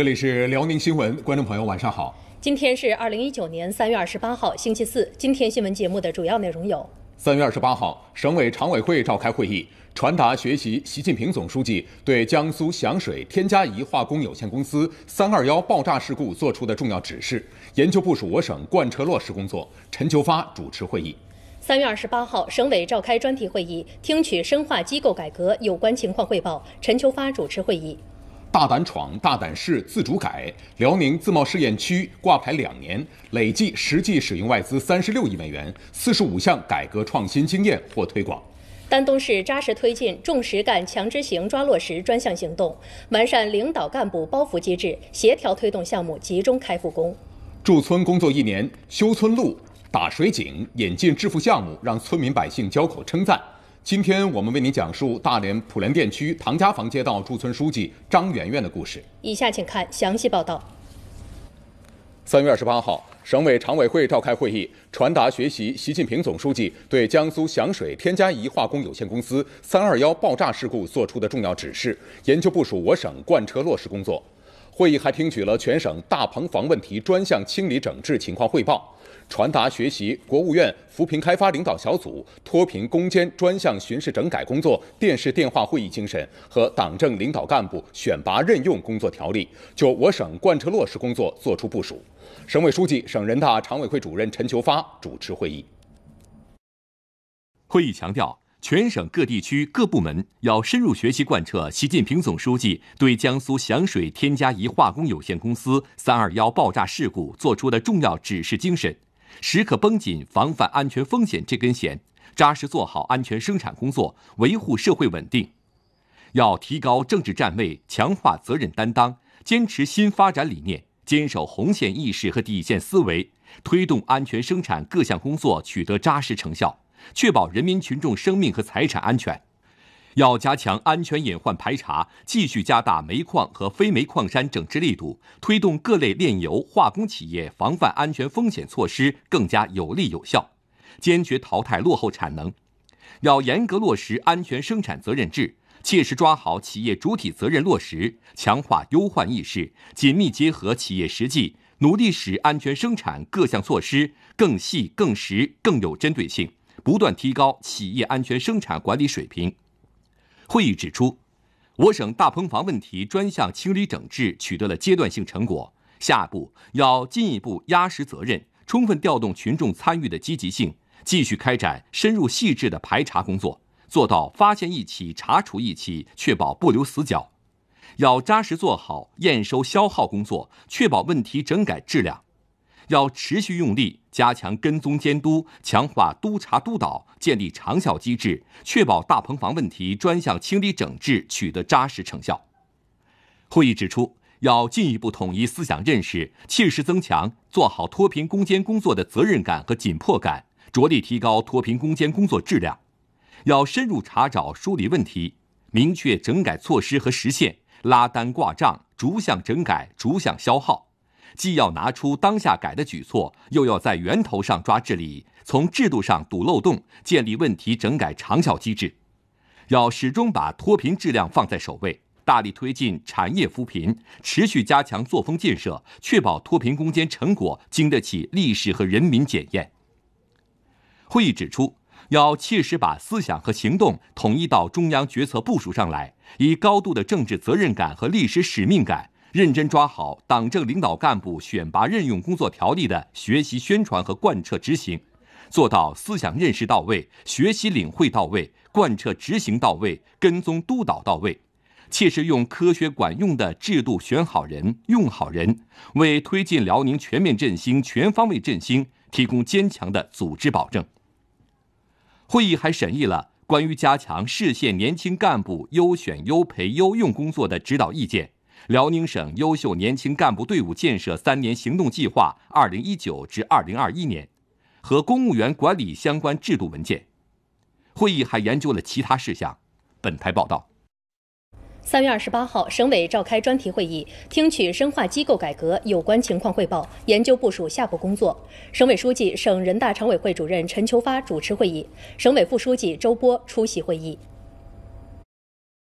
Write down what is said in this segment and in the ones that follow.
这里是辽宁新闻，观众朋友晚上好。今天是二零一九年三月二十八号，星期四。今天新闻节目的主要内容有：三月二十八号，省委常委会召开会议，传达学习习近平总书记对江苏响水天嘉宜化工有限公司三二幺爆炸事故作出的重要指示，研究部署我省贯彻落实工作。陈求发主持会议。三月二十八号，省委召开专题会议，听取深化机构改革有关情况汇报。陈求发主持会议。大胆闯、大胆试、自主改。辽宁自贸试验区挂牌两年，累计实际使用外资三十六亿美元，四十五项改革创新经验获推广。丹东市扎实推进重实干、强执行、抓落实专项行动，完善领导干部包扶机制，协调推动项目集中开复工。驻村工作一年，修村路、打水井、引进致富项目，让村民百姓交口称赞。今天我们为您讲述大连普兰店区唐家房街道驻村书记张媛媛的故事。以下请看详细报道。三月二十八号，省委常委会召开会议，传达学习习近平总书记对江苏响水天嘉宜化工有限公司三二幺爆炸事故作出的重要指示，研究部署我省贯彻落实工作。会议还听取了全省大棚房问题专项清理整治情况汇报，传达学习国务院扶贫开发领导小组脱贫攻坚专项巡视整改工作电视电话会议精神和党政领导干部选拔任用工作条例，就我省贯彻落实工作作出部署。省委书记、省人大常委会主任陈求发主持会议。会议强调。全省各地区各部门要深入学习贯彻习近平总书记对江苏响水天嘉宜化工有限公司“三二幺”爆炸事故作出的重要指示精神，时刻绷紧防范安全风险这根弦，扎实做好安全生产工作，维护社会稳定。要提高政治站位，强化责任担当，坚持新发展理念，坚守红线意识和底线思维，推动安全生产各项工作取得扎实成效。确保人民群众生命和财产安全，要加强安全隐患排查，继续加大煤矿和非煤矿山整治力度，推动各类炼油化工企业防范安全风险措施更加有力有效，坚决淘汰落后产能。要严格落实安全生产责任制，切实抓好企业主体责任落实，强化忧患意识，紧密结合企业实际，努力使安全生产各项措施更细、更实、更有针对性。不断提高企业安全生产管理水平。会议指出，我省大棚房问题专项清理整治取得了阶段性成果，下一步要进一步压实责任，充分调动群众参与的积极性，继续开展深入细致的排查工作，做到发现一起查处一起，确保不留死角。要扎实做好验收消耗工作，确保问题整改质量。要持续用力，加强跟踪监督，强化督查督导，建立长效机制，确保大棚房问题专项清理整治取得扎实成效。会议指出，要进一步统一思想认识，切实增强做好脱贫攻坚工作的责任感和紧迫感，着力提高脱贫攻坚工作质量。要深入查找、梳理问题，明确整改措施和时限，拉单挂账，逐项整改，逐项消耗。既要拿出当下改的举措，又要在源头上抓治理，从制度上堵漏洞，建立问题整改长效机制。要始终把脱贫质量放在首位，大力推进产业扶贫，持续加强作风建设，确保脱贫攻坚成果经得起历史和人民检验。会议指出，要切实把思想和行动统一到中央决策部署上来，以高度的政治责任感和历史使命感。认真抓好《党政领导干部选拔任用工作条例》的学习宣传和贯彻执行，做到思想认识到位、学习领会到位、贯彻执行到位、跟踪督导到位，切实用科学管用的制度选好人、用好人，为推进辽宁全面振兴、全方位振兴提供坚强的组织保证。会议还审议了关于加强市县年轻干部优选优培优用工作的指导意见。辽宁省优秀年轻干部队伍建设三年行动计划（二零一九至二零二一年）和公务员管理相关制度文件。会议还研究了其他事项。本台报道。三月二十八号，省委召开专题会议，听取深化机构改革有关情况汇报，研究部署下步工作。省委书记、省人大常委会主任陈求发主持会议，省委副书记周波出席会议。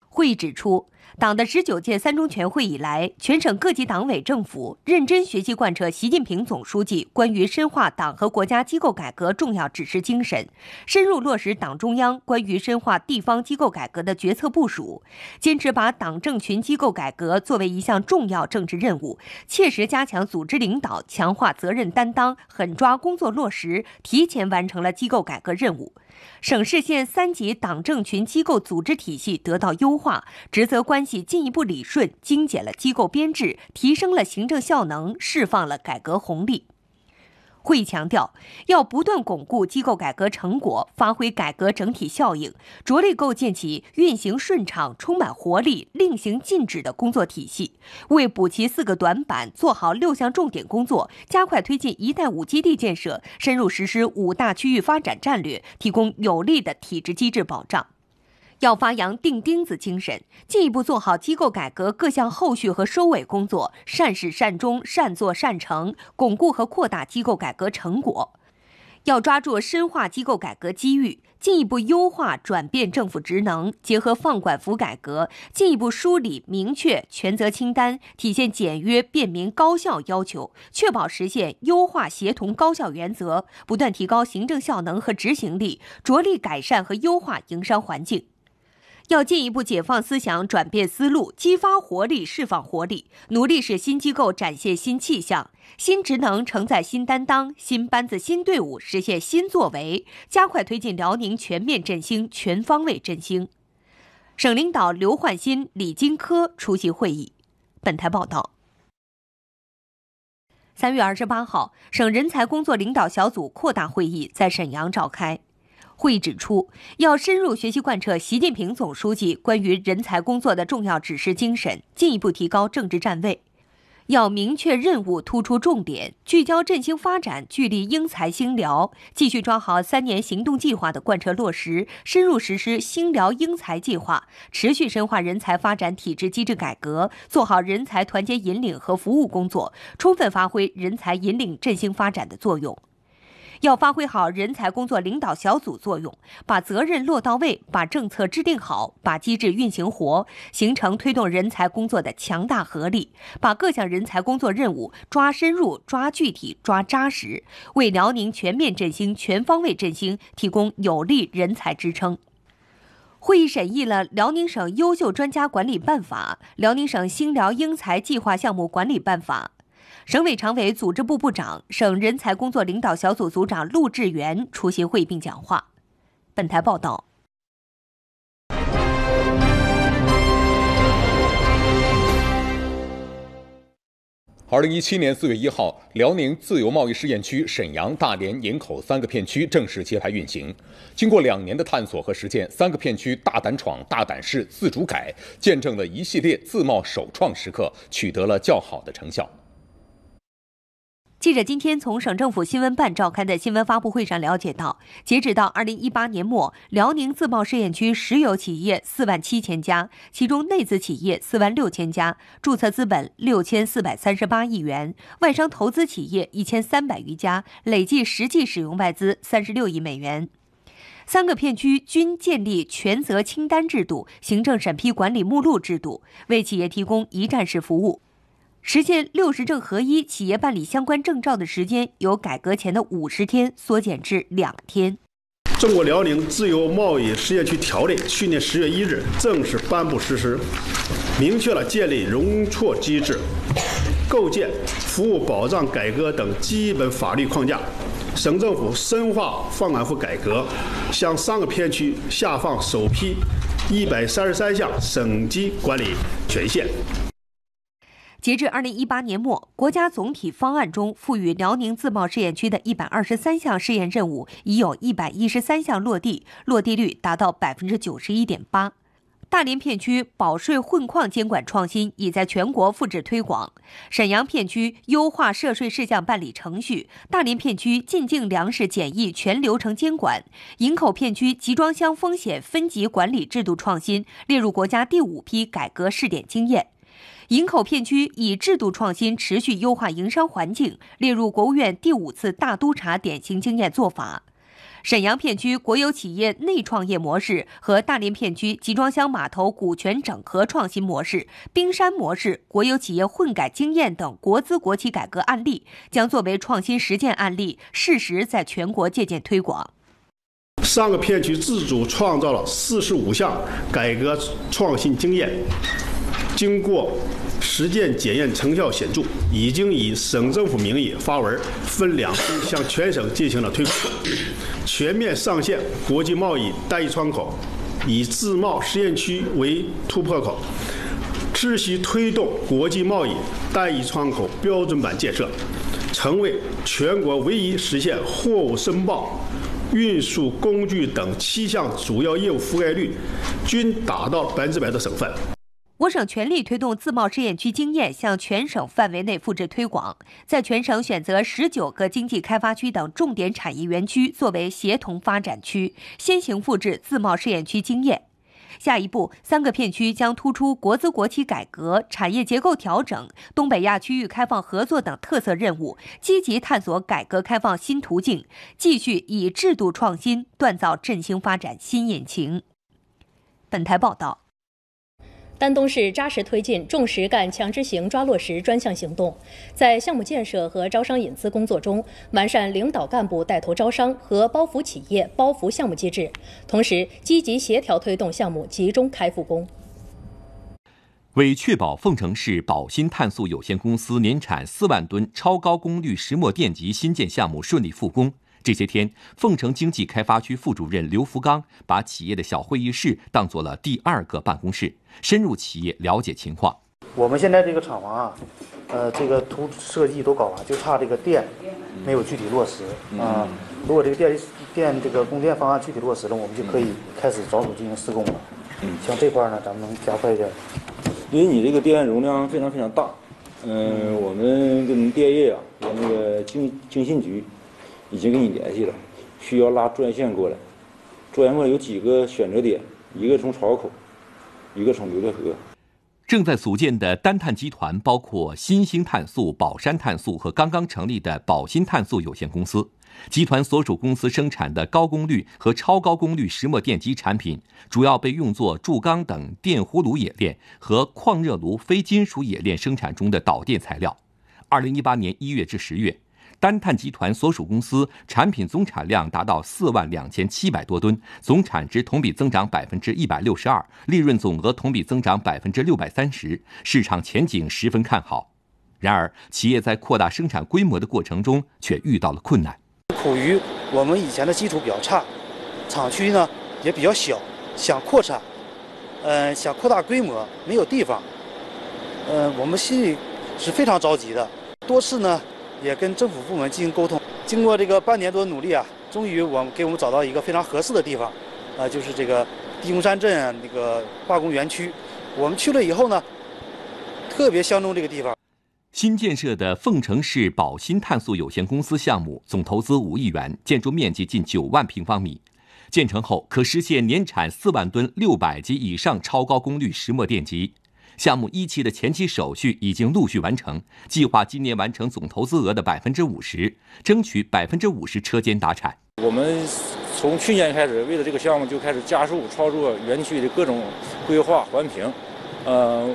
会议指出。党的十九届三中全会以来，全省各级党委政府认真学习贯彻习近平总书记关于深化党和国家机构改革重要指示精神，深入落实党中央关于深化地方机构改革的决策部署，坚持把党政群机构改革作为一项重要政治任务，切实加强组织领导，强化责任担当，狠抓工作落实，提前完成了机构改革任务。省市县三级党政群机构组织体系得到优化，职责关。进一步理顺、精简了机构编制，提升了行政效能，释放了改革红利。会议强调，要不断巩固机构改革成果，发挥改革整体效应，着力构建起运行顺畅、充满活力、令行禁止的工作体系，为补齐四个短板、做好六项重点工作、加快推进“一带五”基地建设、深入实施五大区域发展战略提供有力的体制机制保障。要发扬钉钉子精神，进一步做好机构改革各项后续和收尾工作，善始善终，善做善成，巩固和扩大机构改革成果。要抓住深化机构改革机遇，进一步优化转变政府职能，结合放管服改革，进一步梳理明确权责清单，体现简约便民高效要求，确保实现优化协同高效原则，不断提高行政效能和执行力，着力改善和优化营商环境。要进一步解放思想、转变思路、激发活力、释放活力，努力使新机构展现新气象、新职能承载新担当、新班子新队伍实现新作为，加快推进辽宁全面振兴、全方位振兴。省领导刘焕新、李金科出席会议。本台报道。三月二十八号，省人才工作领导小组扩大会议在沈阳召开。会议指出，要深入学习贯彻习近平总书记关于人才工作的重要指示精神，进一步提高政治站位；要明确任务，突出重点，聚焦振兴发展，聚力英才兴辽，继续抓好三年行动计划的贯彻落实，深入实施兴辽英才计划，持续深化人才发展体制机制改革，做好人才团结引领和服务工作，充分发挥人才引领振兴发展的作用。要发挥好人才工作领导小组作用，把责任落到位，把政策制定好，把机制运行活，形成推动人才工作的强大合力，把各项人才工作任务抓深入、抓具体、抓扎实，为辽宁全面振兴、全方位振兴提供有力人才支撑。会议审议了《辽宁省优秀专家管理办法》《辽宁省新辽英才计划项目管理办法》。省委常委、组织部部长、省人才工作领导小组组长陆志源出席会议并讲话。本台报道。二零一七年四月一号，辽宁自由贸易试验区沈阳、大连、营口三个片区正式揭牌运行。经过两年的探索和实践，三个片区大胆闯、大胆试、自主改，见证了一系列自贸首创时刻，取得了较好的成效。记者今天从省政府新闻办召开的新闻发布会上了解到，截止到二零一八年末，辽宁自贸试验区石油企业四万七千家，其中内资企业四万六千家，注册资本六千四百三十八亿元，外商投资企业一千三百余家，累计实际使用外资三十六亿美元。三个片区均建立权责清单制度、行政审批管理目录制度，为企业提供一站式服务。实现六十证合一，企业办理相关证照的时间由改革前的五十天缩减至两天。《中国辽宁自由贸易试验区条例》去年十月一日正式颁布实施，明确了建立容错机制、构建服务保障改革等基本法律框架。省政府深化放管服改革，向三个片区下放首批一百三十三项省级管理权限。截至二零一八年末，国家总体方案中赋予辽宁自贸试验区的一百二十三项试验任务，已有一百一十三项落地，落地率达到百分之九十一点八。大连片区保税混矿监管创新已在全国复制推广，沈阳片区优化涉税事项办理程序，大连片区进境粮食检疫全流程监管，营口片区集装箱风险分级管理制度创新列入国家第五批改革试点经验。营口片区以制度创新持续优化营商环境，列入国务院第五次大督查典型经验做法。沈阳片区国有企业内创业模式和大连片区集装箱码头股权整合创新模式、冰山模式国有企业混改经验等国资国企改革案例，将作为创新实践案例，适时在全国借鉴推广。三个片区自主创造了四十五项改革创新经验。经过实践检验，成效显著，已经以省政府名义发文，分两批向全省进行了推广。全面上线国际贸易单一窗口，以自贸试验区为突破口，持续推动国际贸易单一窗口标准版建设，成为全国唯一实现货物申报、运输工具等七项主要业务覆盖率均达到百分之百的省份。我省全力推动自贸试验区经验向全省范围内复制推广，在全省选择十九个经济开发区等重点产业园区作为协同发展区，先行复制自贸试验区经验。下一步，三个片区将突出国资国企改革、产业结构调整、东北亚区域开放合作等特色任务，积极探索改革开放新途径，继续以制度创新锻造振兴发展新引擎。本台报道。丹东市扎实推进“重实干、强执行、抓落实”专项行动，在项目建设和招商引资工作中，完善领导干部带头招商和包扶企业、包扶项目机制，同时积极协调推动项目集中开复工。为确保凤城市宝鑫碳素有限公司年产四万吨超高功率石墨电极新建项目顺利复工。这些天，凤城经济开发区副主任刘福刚把企业的小会议室当做了第二个办公室，深入企业了解情况。我们现在这个厂房啊，呃，这个图设计都搞完，就差这个电没有具体落实啊。如果这个电电这个供电方案具体落实了，我们就可以开始着手进行施工了。嗯，像这块呢，咱们能加快一点，因为你这个电容量非常非常大。嗯，我们跟电业啊，那个经经信局。已经跟你联系了，需要拉专线过来。专线过来有几个选择点，一个从潮口，一个从刘家河。正在组建的单碳集团包括新兴碳素、宝山碳素和刚刚成立的宝鑫碳素有限公司。集团所属公司生产的高功率和超高功率石墨电机产品，主要被用作铸钢等电弧炉冶炼和矿热炉非金属冶炼生产中的导电材料。二零一八年一月至十月。丹炭集团所属公司产品总产量达到四万两千七百多吨，总产值同比增长百分之一百六十二，利润总额同比增长百分之六百三十，市场前景十分看好。然而，企业在扩大生产规模的过程中却遇到了困难。苦于我们以前的基础比较差，厂区呢也比较小，想扩产，嗯，想扩大规模没有地方，嗯，我们心里是非常着急的，多次呢。也跟政府部门进行沟通，经过这个半年多努力啊，终于我们给我们找到一个非常合适的地方，啊，就是这个地公山镇那个化工园区。我们去了以后呢，特别相中这个地方。新建设的凤城市宝鑫碳素有限公司项目总投资五亿元，建筑面积近九万平方米，建成后可实现年产四万吨六百级以上超高功率石墨电极。项目一期的前期手续已经陆续完成，计划今年完成总投资额的百分之五十，争取百分之五十车间达产。我们从去年开始，为了这个项目就开始加速操作园区的各种规划环评，呃，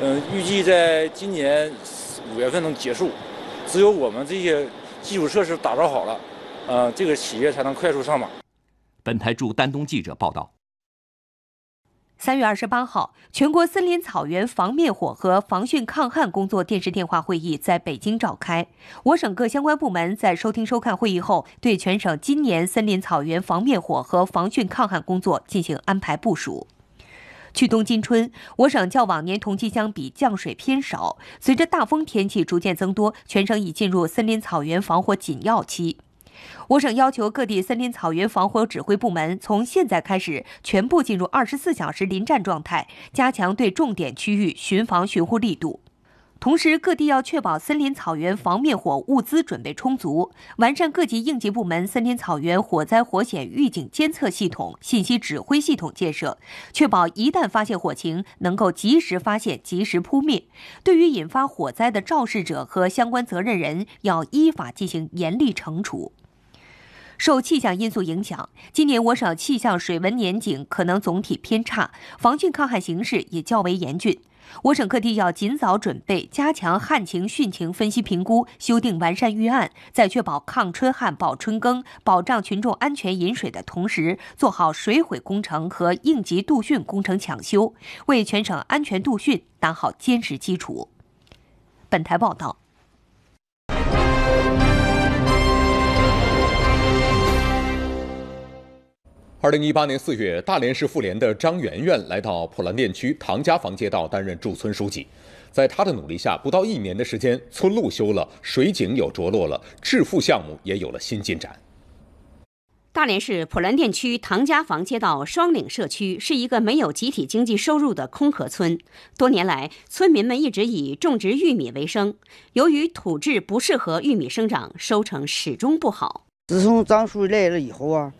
嗯，预计在今年五月份能结束。只有我们这些基础设施打造好了，呃，这个企业才能快速上马。本台驻丹东记者报道。三月二十八号，全国森林草原防灭火和防汛抗旱工作电视电话会议在北京召开。我省各相关部门在收听收看会议后，对全省今年森林草原防灭火和防汛抗旱工作进行安排部署。去冬今春，我省较往年同期相比降水偏少，随着大风天气逐渐增多，全省已进入森林草原防火紧要期。我省要求各地森林草原防火指挥部门从现在开始全部进入二十四小时临战状态，加强对重点区域巡防巡护力度。同时，各地要确保森林草原防灭火物资准备充足，完善各级应急部门森林草原火灾火险预警监测系统、信息指挥系统建设，确保一旦发现火情，能够及时发现、及时扑灭。对于引发火灾的肇事者和相关责任人，要依法进行严厉惩处。受气象因素影响，今年我省气象水文年景可能总体偏差，防汛抗旱形势也较为严峻。我省各地要尽早准备，加强旱情汛情分析评估，修订完善预案，在确保抗春旱、保春耕、保障群众安全饮水的同时，做好水毁工程和应急度汛工程抢修，为全省安全度汛打好坚实基础。本台报道。二零一八年四月，大连市妇联的张媛媛来到普兰店区唐家房街道担任驻村书记，在她的努力下，不到一年的时间，村路修了，水井有着落了，致富项目也有了新进展。大连市普兰店区唐家房街道双岭社区是一个没有集体经济收入的空壳村，多年来，村民们一直以种植玉米为生，由于土质不适合玉米生长，收成始终不好。自从张叔来了以后啊。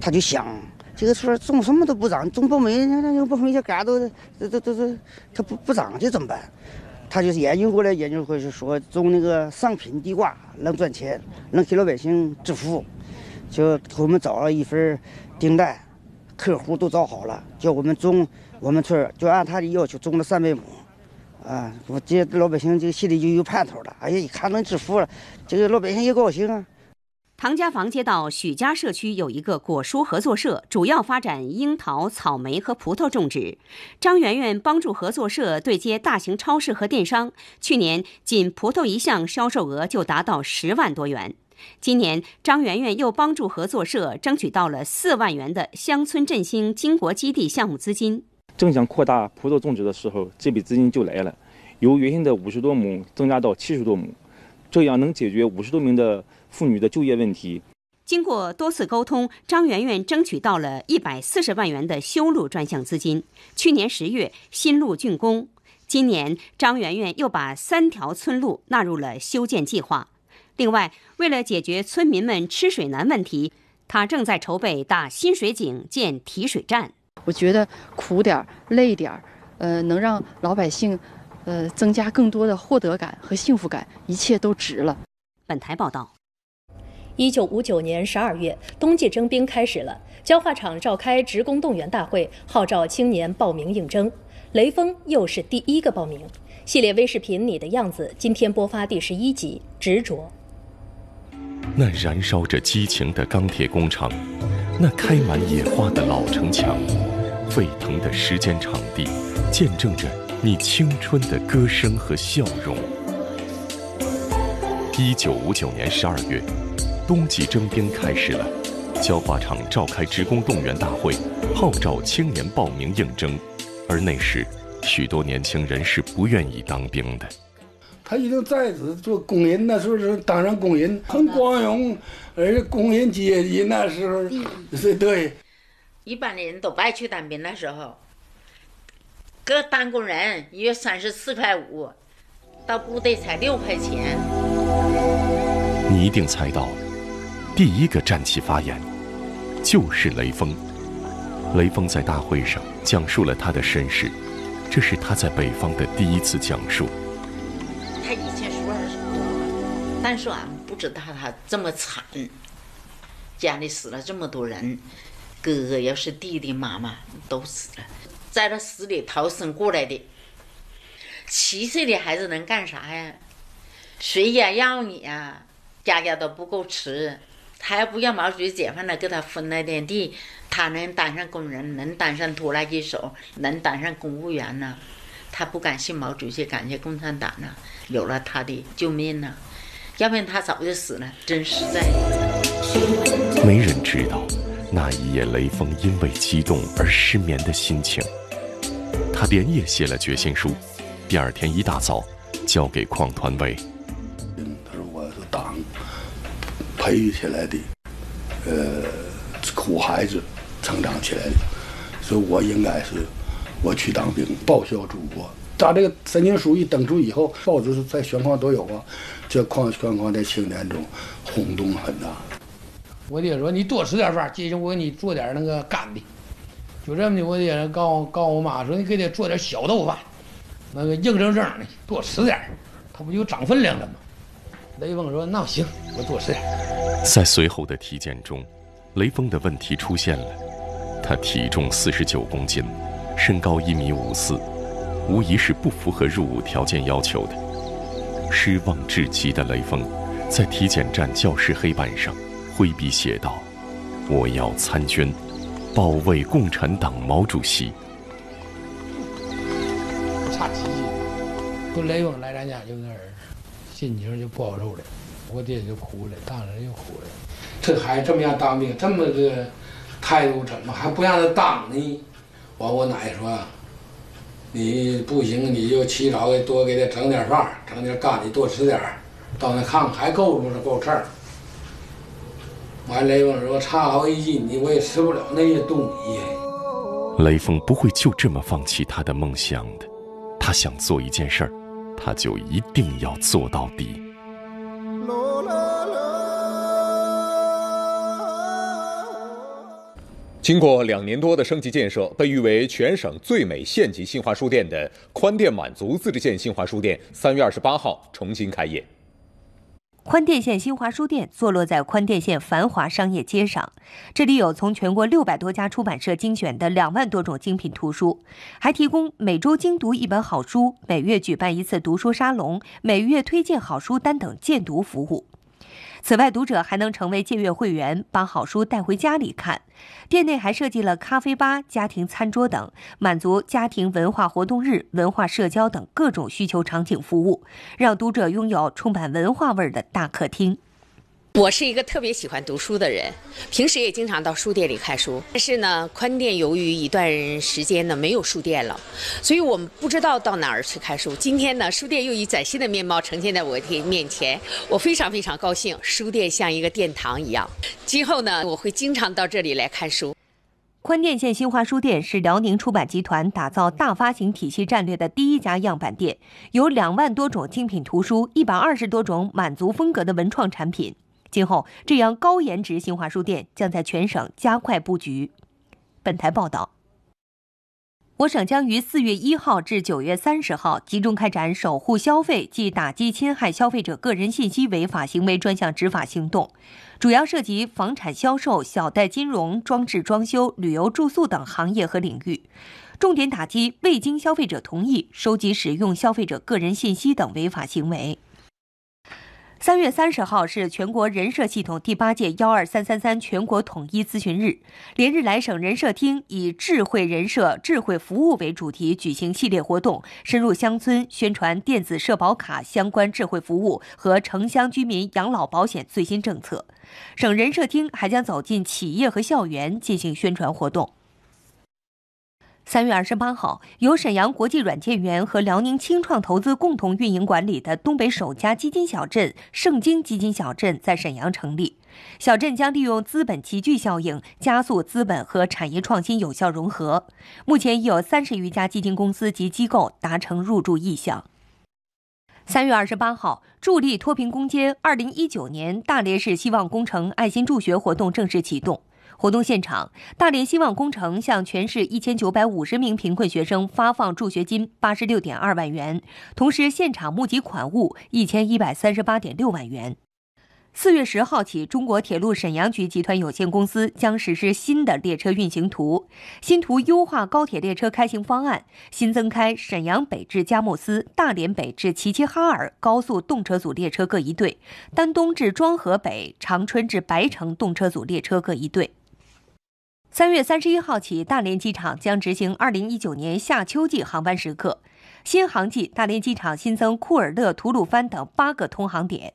他就想，这个村种什么都不长，种苞米，那那那苞米些杆都，这这这这，它不不长，这怎么办？他就是研究过来研究过去，说种那个上品地瓜能赚钱，能给老百姓致富，就给我们找了一份订单，客户都找好了，叫我们种，我们村就按他的要求种了三百亩，啊，我这老百姓就心里就有盼头了，哎呀，一看能致富了，这个老百姓也高兴啊。唐家房街道许家社区有一个果蔬合作社，主要发展樱桃、草莓和葡萄种植。张媛媛帮助合作社对接大型超市和电商，去年仅葡萄一项销售额就达到十万多元。今年，张媛媛又帮助合作社争取到了四万元的乡村振兴巾帼基地项目资金。正想扩大葡萄种植的时候，这笔资金就来了，由原先的五十多亩增加到七十多亩，这样能解决五十多名的。妇女的就业问题。经过多次沟通，张媛媛争取到了一百四十万元的修路专项资金。去年十月，新路竣工。今年，张媛媛又把三条村路纳入了修建计划。另外，为了解决村民们吃水难问题，她正在筹备打新水井、建提水站。我觉得苦点、累点，呃，能让老百姓，呃，增加更多的获得感和幸福感，一切都值了。本台报道。一九五九年十二月，冬季征兵开始了。焦化厂召开职工动员大会，号召青年报名应征。雷锋又是第一个报名。系列微视频《你的样子》今天播发第十一集《执着》。那燃烧着激情的钢铁工厂，那开满野花的老城墙，沸腾的时间场地，见证着你青春的歌声和笑容。一九五九年十二月。冬季征兵开始了，焦化厂召开职工动员大会，号召青年报名应征。而那时，许多年轻人是不愿意当兵的。他一经在职做工人，那时候是当上工人很光荣，而且工人阶级那时候对对。一般的人都不爱去当兵，那时候，搁当工人一月三十四块五，到部队才六块钱。你一定猜到了。第一个站起发言，就是雷锋。雷锋在大会上讲述了他的身世，这是他在北方的第一次讲述。他以前说是多，但是俺不知道他这么惨，家里死了这么多人，哥哥要是弟弟，妈妈都死了，在他死里逃生过来的。七岁的孩子能干啥呀？谁家要你啊？家家都不够吃。他要不让毛主席解放了，给他分那点地，他能当上工人，能当上拖拉机手，能当上公务员呢？他不敢谢毛主席，感谢共产党呢，有了他的救命呢，要不然他早就死了。真实在。没人知道那一夜雷锋因为激动而失眠的心情，他连夜写了决心书，第二天一大早交给矿团委。他说：“我是党。”培育起来的，呃，苦孩子成长起来的，所以我应该是，我去当兵报效祖国。打这个《三经书一登出以后，报纸在全矿都有啊。这矿全矿在青年中轰动很大。我爹说：“你多吃点饭，今天我给你做点那个干的。”就这么的，我爹告告我妈说：“你给他做点小豆腐，那个硬生生的，多吃点，他不就长分量了吗？”雷锋说：“那行，我做事儿。”在随后的体检中，雷锋的问题出现了。他体重四十九公斤，身高一米五四，无疑是不符合入伍条件要求的。失望至极的雷锋，在体检站教室黑板上挥笔写道：“我要参军，保卫共产党毛主席。”差几斤？都雷锋来咱家就那儿。心情就不好受了，我爹就哭了，大人又哭了。这孩子这么样当兵，这么个态度，怎么还不让他当呢？完，我奶说：“你不行，你就起早给多给他整点饭，整点干的多吃点儿，到那看看还够不够吃。”完，雷锋说：“差好一斤的我也吃不了那些东西。”雷锋不会就这么放弃他的梦想的，他想做一件事儿。他就一定要做到底。经过两年多的升级建设，被誉为全省最美县级新华书店的宽甸满族自治县新华书店，三月二十八号重新开业。宽甸县新华书店坐落在宽甸县繁华商业街上，这里有从全国六百多家出版社精选的两万多种精品图书，还提供每周精读一本好书、每月举办一次读书沙龙、每月推荐好书单等荐读服务。此外，读者还能成为借阅会员，把好书带回家里看。店内还设计了咖啡吧、家庭餐桌等，满足家庭文化活动日、文化社交等各种需求场景服务，让读者拥有充满文化味儿的大客厅。我是一个特别喜欢读书的人，平时也经常到书店里看书。但是呢，宽甸由于一段时间呢没有书店了，所以我们不知道到哪儿去看书。今天呢，书店又以崭新的面貌呈现在我的面前，我非常非常高兴。书店像一个殿堂一样，今后呢，我会经常到这里来看书。宽甸县新华书店是辽宁出版集团打造大发行体系战略的第一家样板店，有两万多种精品图书，一百二十多种满族风格的文创产品。今后，这样高颜值新华书店将在全省加快布局。本台报道，我省将于四月一号至九月三十号集中开展守护消费即打击侵害消费者个人信息违法行为专项执法行动，主要涉及房产销售、小贷金融、装置装修、旅游住宿等行业和领域，重点打击未经消费者同意收集、使用消费者个人信息等违法行为。三月三十号是全国人社系统第八届“幺二三三三”全国统一咨询日。连日来，省人社厅以“智慧人社、智慧服务”为主题，举行系列活动，深入乡村宣传电子社保卡相关智慧服务和城乡居民养老保险最新政策。省人社厅还将走进企业和校园进行宣传活动。三月二十八号，由沈阳国际软件园和辽宁清创投资共同运营管理的东北首家基金小镇——盛京基金小镇，在沈阳成立。小镇将利用资本集聚效应，加速资本和产业创新有效融合。目前已有三十余家基金公司及机构达成入驻意向。三月二十八号，助力脱贫攻坚，二零一九年大连市希望工程爱心助学活动正式启动。活动现场，大连希望工程向全市一千九百五十名贫困学生发放助学金八十六点二万元，同时现场募集款物一千一百三十八点六万元。四月十号起，中国铁路沈阳局集团有限公司将实施新的列车运行图，新图优化高铁列车开行方案，新增开沈阳北至佳木斯、大连北至齐齐哈尔高速动车组列车各一对，丹东至庄河北、长春至白城动车组列车各一对。三月三十一号起，大连机场将执行二零一九年夏秋季航班时刻。新航季，大连机场新增库尔勒、吐鲁番等八个通航点。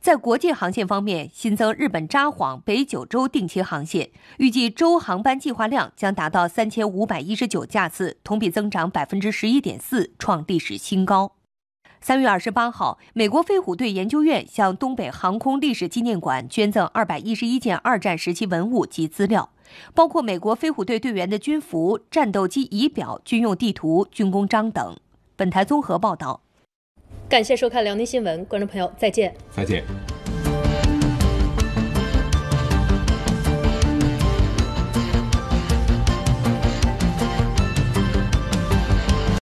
在国际航线方面，新增日本札幌、北九州定期航线，预计周航班计划量将达到三千五百一十九架次，同比增长百分之十一点四，创历史新高。三月二十八号，美国飞虎队研究院向东北航空历史纪念馆捐赠二百一十一件二战时期文物及资料。包括美国飞虎队队员的军服、战斗机仪表、军用地图、军功章等。本台综合报道。感谢收看辽宁新闻，观众朋友再见。再见。